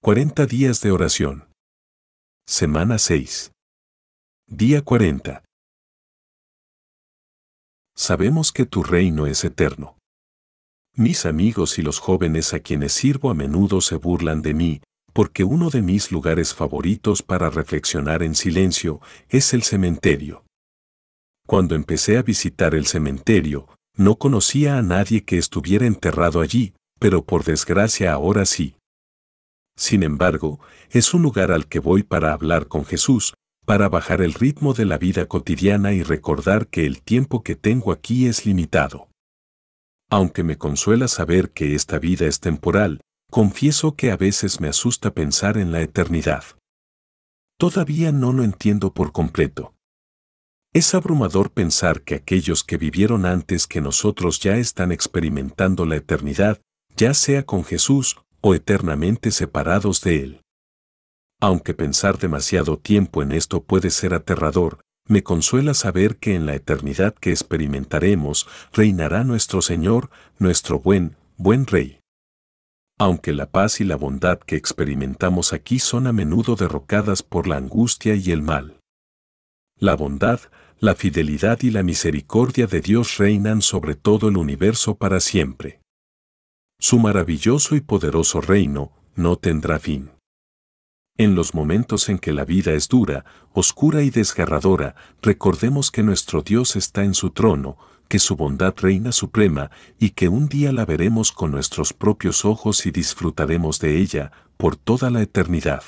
40 días de oración. Semana 6. Día 40. Sabemos que tu reino es eterno. Mis amigos y los jóvenes a quienes sirvo a menudo se burlan de mí, porque uno de mis lugares favoritos para reflexionar en silencio es el cementerio. Cuando empecé a visitar el cementerio, no conocía a nadie que estuviera enterrado allí, pero por desgracia ahora sí. Sin embargo, es un lugar al que voy para hablar con Jesús, para bajar el ritmo de la vida cotidiana y recordar que el tiempo que tengo aquí es limitado. Aunque me consuela saber que esta vida es temporal, confieso que a veces me asusta pensar en la eternidad. Todavía no lo entiendo por completo. Es abrumador pensar que aquellos que vivieron antes que nosotros ya están experimentando la eternidad, ya sea con Jesús o eternamente separados de Él. Aunque pensar demasiado tiempo en esto puede ser aterrador, me consuela saber que en la eternidad que experimentaremos reinará nuestro Señor, nuestro buen, buen Rey. Aunque la paz y la bondad que experimentamos aquí son a menudo derrocadas por la angustia y el mal. La bondad, la fidelidad y la misericordia de Dios reinan sobre todo el universo para siempre. Su maravilloso y poderoso reino no tendrá fin. En los momentos en que la vida es dura, oscura y desgarradora, recordemos que nuestro Dios está en su trono, que su bondad reina suprema y que un día la veremos con nuestros propios ojos y disfrutaremos de ella por toda la eternidad.